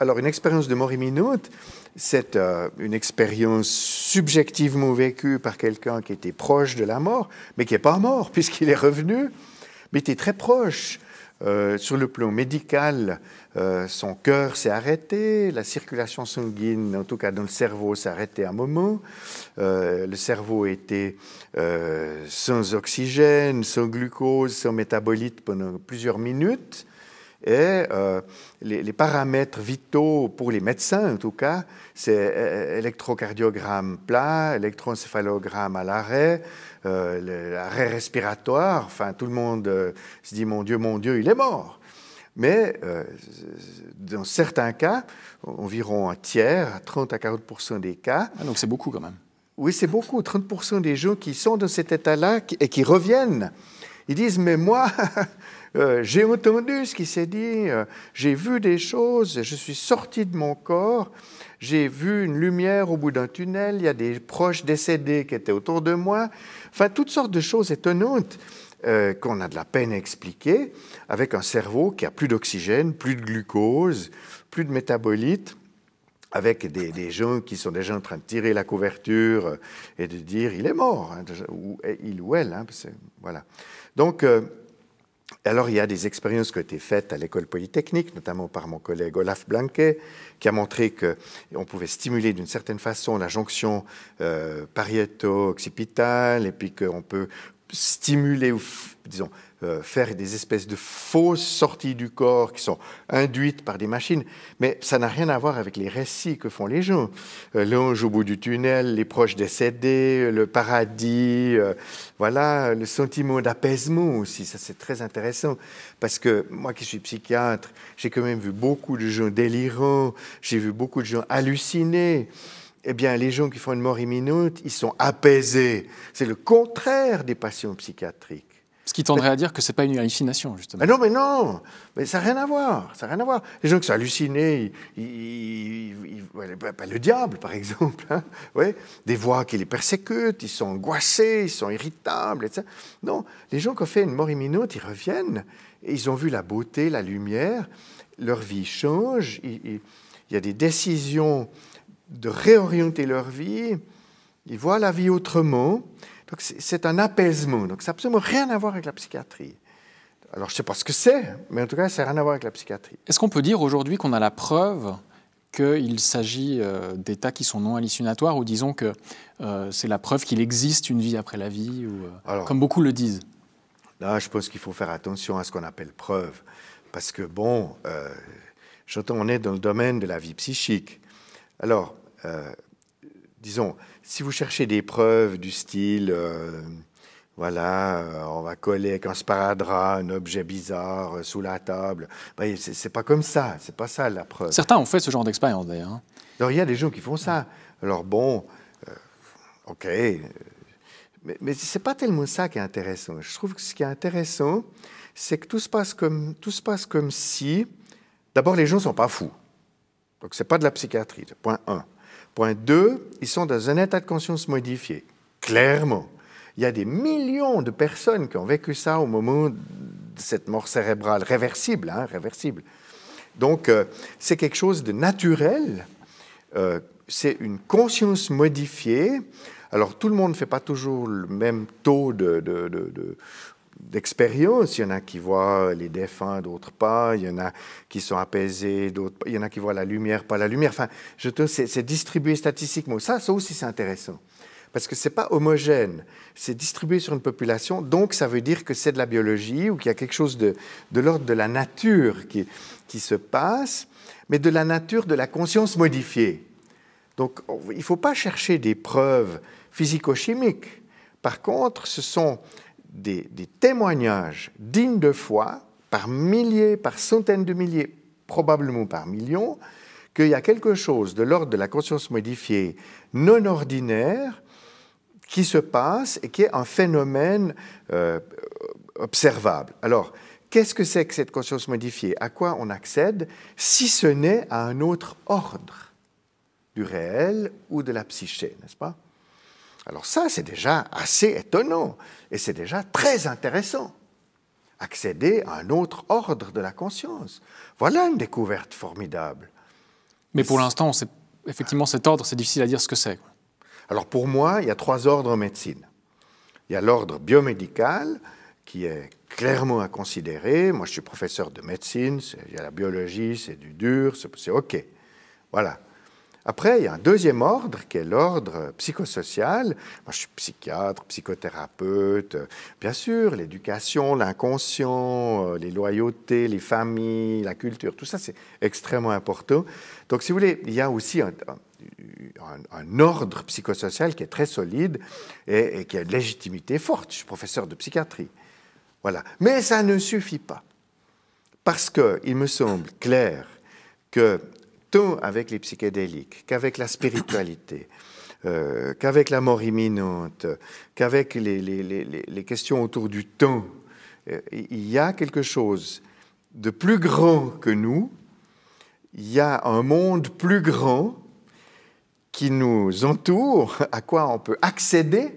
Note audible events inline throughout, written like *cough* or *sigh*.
alors, une expérience de mort imminente, c'est euh, une expérience subjectivement vécue par quelqu'un qui était proche de la mort, mais qui n'est pas mort *laughs* puisqu'il est revenu, mais était très proche. Euh, sur le plan médical, euh, son cœur s'est arrêté, la circulation sanguine, en tout cas dans le cerveau, s'est arrêtée un moment. le cerveau était sans oxygène, sans glucose, sans métabolite pendant plusieurs minutes. Et euh, les, paramètres vitaux pour les médecins, en tout cas, c'est euh, euh, électrocardiogramme plat, électroencéphalogramme à l'arrêt, euh, l'arrêt respiratoire. Enfin, tout le monde se dit Mon Dieu, mon Dieu, il est mort. Mais dans certains cas, environ un tiers, 30 à 40 des cas. Ah, donc c'est beaucoup quand même. Oui, c'est beaucoup. 30 des gens qui sont dans cet état-là et qui reviennent, ils disent Mais moi, *laughs* Euh, j'ai entendu ce qui s'est dit, euh, j'ai vu des choses, je suis sorti de mon corps, j'ai vu une lumière au bout d'un tunnel, il y a des proches décédés qui étaient autour de moi, enfin toutes sortes de choses étonnantes euh, qu'on a de la peine à expliquer, avec un cerveau qui a plus d'oxygène, plus de glucose, plus de métabolites avec des, gens qui sont déjà en train de tirer la couverture et de dire il est mort, hein, ou il ou elle. Hein, voilà. Donc, alors, il y a des expériences qui ont été faites à l'école polytechnique, notamment par mon collègue Olaf Blanquet, qui a montré qu'on pouvait stimuler d'une certaine façon la jonction euh, pariéto-occipitale, et puis qu'on peut stimuler ou, disons, euh, faire des espèces de fausses sorties du corps qui sont induites par des machines, mais ça n'a rien à voir avec les récits que font les gens. Euh, l'ange au bout du tunnel, les proches décédés, euh, le paradis, voilà, le sentiment d'apaisement aussi, ça c'est très intéressant, parce que moi qui suis psychiatre, j'ai quand même vu beaucoup de gens délirants, j'ai vu beaucoup de gens hallucinés eh bien, les gens qui font une mort imminente, ils sont apaisés. C'est le contraire des patients psychiatriques. Ce qui tendrait à dire que ce n'est pas une hallucination, justement. Mais ah non, mais non Mais ça n'a rien à voir. Ça rien à voir. Les gens qui sont hallucinés, ils, le diable, par exemple, hein. ouais, des voix qui les persécutent, ils sont angoissés, ils sont irritables, etc. Non, les gens qui ont fait une mort imminente, ils reviennent, ils ont vu la beauté, la lumière, leur vie change, il y a des décisions de réorienter leur vie, ils voient la vie autrement. Donc c'est un apaisement. Donc ça n'a absolument rien à voir avec la psychiatrie. Alors je ne sais pas ce que c'est, mais en tout cas ça n'a rien à voir avec la psychiatrie. Est-ce qu'on peut dire aujourd'hui qu'on a la preuve qu'il s'agit euh, d'états qui sont non hallucinatoires ou disons que euh, c'est la preuve qu'il existe une vie après la vie, ou, euh, comme beaucoup le disent Là, je pense qu'il faut faire attention à ce qu'on appelle preuve. Parce que bon, euh, on est dans le domaine de la vie psychique. Alors, euh, disons, si vous cherchez des preuves du style, euh, voilà, euh, on va coller avec un sparadrap un objet bizarre sous la table, ben, c'est pas comme ça, c'est pas ça la preuve. Certains ont fait ce genre d'expérience d'ailleurs. Hein. Alors, il y a des gens qui font ça. Alors, bon, ok, mais, mais c'est pas tellement ça qui est intéressant. Je trouve que ce qui est intéressant, c'est que tout se passe comme, tout se passe comme si, d'abord, les gens sont pas fous. Donc, ce n'est pas de la psychiatrie, point 1. Point 2, ils sont dans un état de conscience modifié, clairement. Il y a des millions de personnes qui ont vécu ça au moment de cette mort cérébrale, réversible, hein, réversible. Donc, euh, c'est quelque chose de naturel. Euh, c'est une conscience modifiée. Alors, tout le monde ne fait pas toujours le même taux de, d'expérience. Il y en a qui voient les défunts, d'autres pas. Il y en a qui sont apaisés, d'autres pas. Il y en a qui voient la lumière, pas la lumière. Enfin, je c'est, distribué statistiquement. Ça, ça aussi, c'est intéressant. Parce que ce n'est pas homogène. C'est distribué sur une population. Donc, ça veut dire que c'est de la biologie ou qu'il y a quelque chose de, de l'ordre de la nature qui, qui se passe, mais de la nature de la conscience modifiée. Donc, il ne faut pas chercher des preuves physico-chimiques. Par contre, ce sont des, témoignages dignes de foi par milliers, par centaines de milliers, probablement par millions, qu'il y a quelque chose de l'ordre de la conscience modifiée non ordinaire qui se passe et qui est un phénomène euh, observable. Alors, qu'est-ce que c'est que cette conscience modifiée À quoi on accède si ce n'est à un autre ordre du réel ou de la psyché, n'est-ce pas alors ça, c'est déjà assez étonnant et c'est déjà très intéressant. Accéder à un autre ordre de la conscience. Voilà une découverte formidable. Mais pour l'instant, effectivement, cet ordre, c'est difficile à dire ce que c'est. Alors pour moi, il y a trois ordres en médecine. Il y a l'ordre biomédical, qui est clairement à considérer. Moi, je suis professeur de médecine, il y a la biologie, c'est du dur, c'est OK. Voilà. Après, il y a un deuxième ordre qui est l'ordre psychosocial. je suis psychiatre, psychothérapeute. Bien sûr, l'éducation, l'inconscient, euh, les loyautés, les familles, la culture, tout ça, c'est extrêmement important. Donc, si vous voulez, il y a aussi un, ordre psychosocial qui est très solide et, et qui a une légitimité forte. Je suis professeur de psychiatrie. Voilà. Mais ça ne suffit pas. Parce qu'il me semble clair que tant avec les psychédéliques qu'avec la spiritualité, euh, qu'avec la mort imminente, qu'avec les, questions autour du temps. Euh, il y a quelque chose de plus grand que nous, il y a un monde plus grand qui nous entoure, à quoi on peut accéder,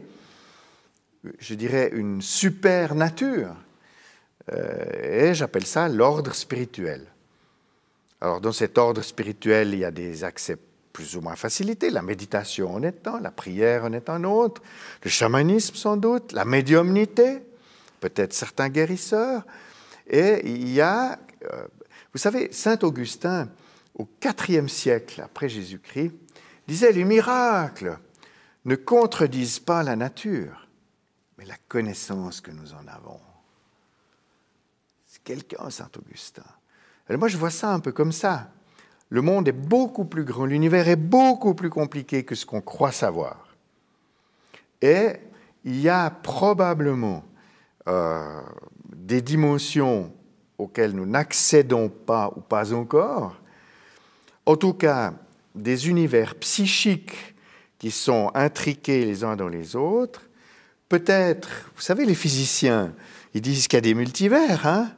je dirais une super nature. Euh, et j'appelle ça l'ordre spirituel. Alors, dans cet ordre spirituel, il y a des accès plus ou moins facilités. La méditation en étant, la prière en est un autre, le chamanisme sans doute, la médiumnité, peut-être certains guérisseurs. Et il y a, euh, vous savez, Saint Augustin, au IVe siècle après Jésus-Christ, disait les miracles ne contredisent pas la nature, mais la connaissance que nous en avons. C'est quelqu'un, Saint Augustin. Ben, moi, je vois ça un peu comme ça. Le monde est beaucoup plus grand, l'univers est beaucoup plus compliqué que ce qu'on croit savoir. Et il y a probablement euh, des dimensions auxquelles nous n'accédons pas ou pas encore, en tout cas des univers psychiques qui sont intriqués les uns dans les autres. Peut-être, vous savez, les physiciens, ils disent qu'il y a des multivers, hein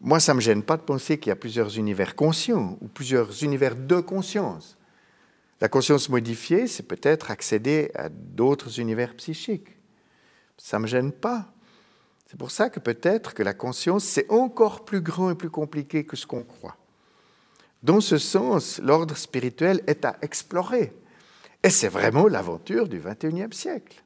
moi, ça ne me gêne pas de penser qu'il y a plusieurs univers conscients ou plusieurs univers de conscience. La conscience modifiée, c'est peut-être accéder à d'autres univers psychiques. Ça ne me gêne pas. C'est pour ça que peut-être que la conscience, c'est encore plus grand et plus compliqué que ce qu'on croit. Dans ce sens, l'ordre spirituel est à explorer. Et c'est vraiment l'aventure du XXIe siècle.